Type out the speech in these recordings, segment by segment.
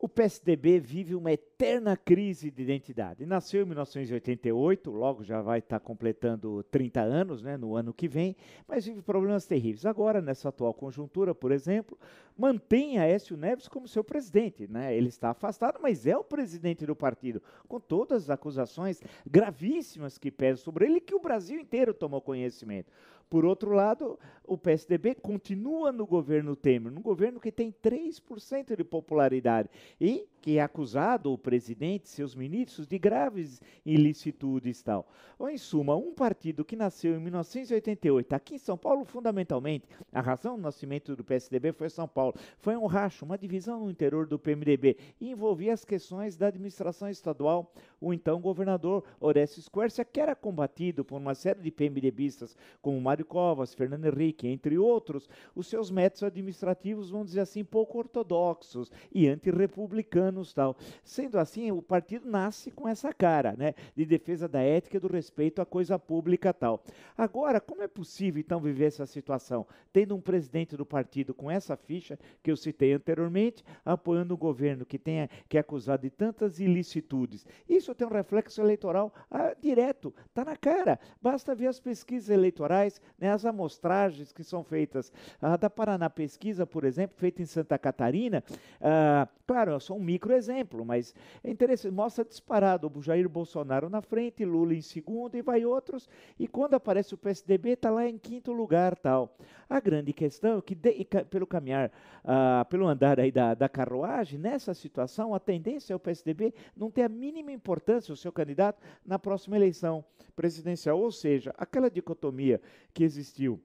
O PSDB vive uma eterna crise de identidade. Nasceu em 1988, logo já vai estar completando 30 anos, né, no ano que vem, mas vive problemas terríveis. Agora, nessa atual conjuntura, por exemplo, mantém Aécio Neves como seu presidente. Né? Ele está afastado, mas é o presidente do partido, com todas as acusações gravíssimas que pesam sobre ele que o Brasil inteiro tomou conhecimento. Por outro lado, o PSDB continua no governo Temer, num governo que tem 3% de popularidade e que é acusado, o presidente, seus ministros, de graves ilicitudes tal. Ou, então, em suma, um partido que nasceu em 1988, aqui em São Paulo, fundamentalmente, a razão do nascimento do PSDB foi São Paulo, foi um racho, uma divisão no interior do PMDB e envolvia as questões da administração estadual. O então governador Orestes Quercia, que era combatido por uma série de PMDBistas como Mário Mário Covas, Fernando Henrique, entre outros, os seus métodos administrativos, vão dizer assim, pouco ortodoxos e antirrepublicanos tal. Sendo assim, o partido nasce com essa cara, né, de defesa da ética e do respeito à coisa pública tal. Agora, como é possível então viver essa situação, tendo um presidente do partido com essa ficha que eu citei anteriormente, apoiando o um governo que tenha que é acusado de tantas ilicitudes. Isso tem um reflexo eleitoral ah, direto, está na cara. Basta ver as pesquisas eleitorais, né, as amostragens que são feitas ah, da Paraná Pesquisa, por exemplo, feita em Santa Catarina, ah, Claro, é só um micro exemplo, mas é interessante, mostra disparado o Jair Bolsonaro na frente, Lula em segundo e vai outros, e quando aparece o PSDB está lá em quinto lugar tal. A grande questão é que, de, pelo caminhar, ah, pelo andar aí da, da carruagem, nessa situação, a tendência é o PSDB não ter a mínima importância, o seu candidato, na próxima eleição presidencial. Ou seja, aquela dicotomia que existiu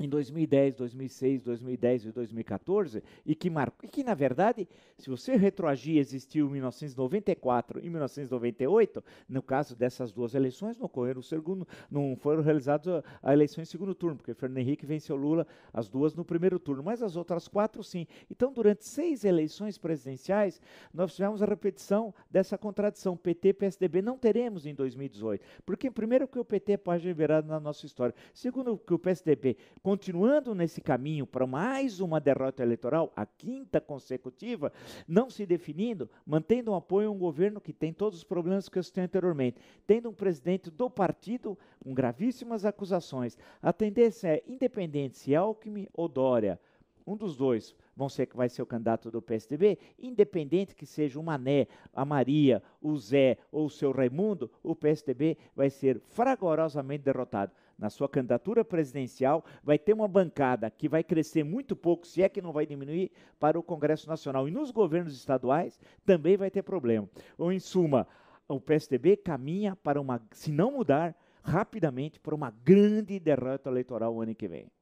em 2010, 2006, 2010 e 2014 e que marcou, e que na verdade, se você retroagir, existiu em 1994 e 1998, no caso dessas duas eleições, não ocorreram segundo, não foram realizadas a, eleições eleição em segundo turno, porque Fernando Henrique venceu Lula as duas no primeiro turno, mas as outras quatro sim. Então, durante seis eleições presidenciais, nós tivemos a repetição dessa contradição PT PSDB não teremos em 2018, porque primeiro que o PT é página virada na nossa história, segundo que o PSDB continuando nesse caminho para mais uma derrota eleitoral, a quinta consecutiva, não se definindo, mantendo um apoio a um governo que tem todos os problemas que eu citei anteriormente, tendo um presidente do partido com gravíssimas acusações. A tendência é, independente se Alckmin ou Dória, um dos dois vão ser, vai ser o candidato do PSDB, independente que seja o Mané, a Maria, o Zé ou o seu Raimundo, o PSDB vai ser fragorosamente derrotado. Na sua candidatura presidencial, vai ter uma bancada que vai crescer muito pouco, se é que não vai diminuir, para o Congresso Nacional. E nos governos estaduais também vai ter problema. Ou, em suma, o PSDB caminha para uma, se não mudar, rapidamente para uma grande derrota eleitoral o ano que vem.